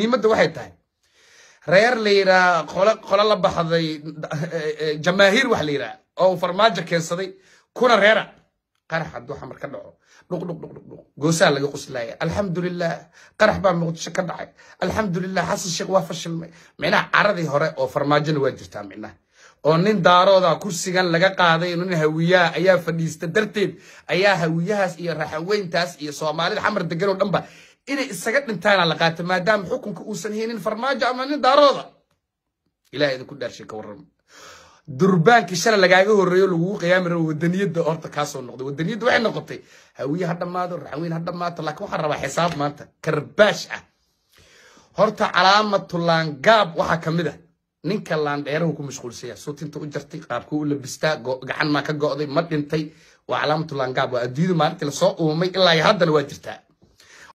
nimadda waxay tahay reer la yidhaah qolo qole la baxday jamaahiir wax la yidhaah oo farmaajo keensaday kuna reera qarax hadduu xamar ka dhaco dhuqdhuqdhuqdhuq goosaa laga quslaaya alxamdulilah qarax baa muqdisho ka dhacay alxamdulilah xasan sheekh waa fashilmay micnaha caradii hore oo farmaajona waa jirtaa micnaha oo nin daarooda kursigan laga qaaday nin hawiyaha ayaa fadhiista darteed ayaa hawiyahaas iyo raxaweyntaas iyo soomaalida xamar deganoo ba inay isaga dhintaana la qaata maadaama xukunka uusan haynin farmaajo ama nin daarooda ilahay idinku dhaarshay ka warrama durbaankii shala lagaaga horreeyo lagugu qiyaami rabo wadaniyadda horta kaasoo noqday wadaniyadda waxay noqotay hawiye ha dhammaado raxweyn ha dhammaato laakiin waxaan rabaa xisaab maanta karbaash ah horta calaamatu laangaab waxaa ka mid ah ninka laandheerahu ku mashquulsaya suutinta u jartay qaabkuu u labistaa gacan maa ka go'day ma dhintay waa calaamatu laangaab waa adduunyadu maalintii lasoo uumay ilaa haddana waa jirtaa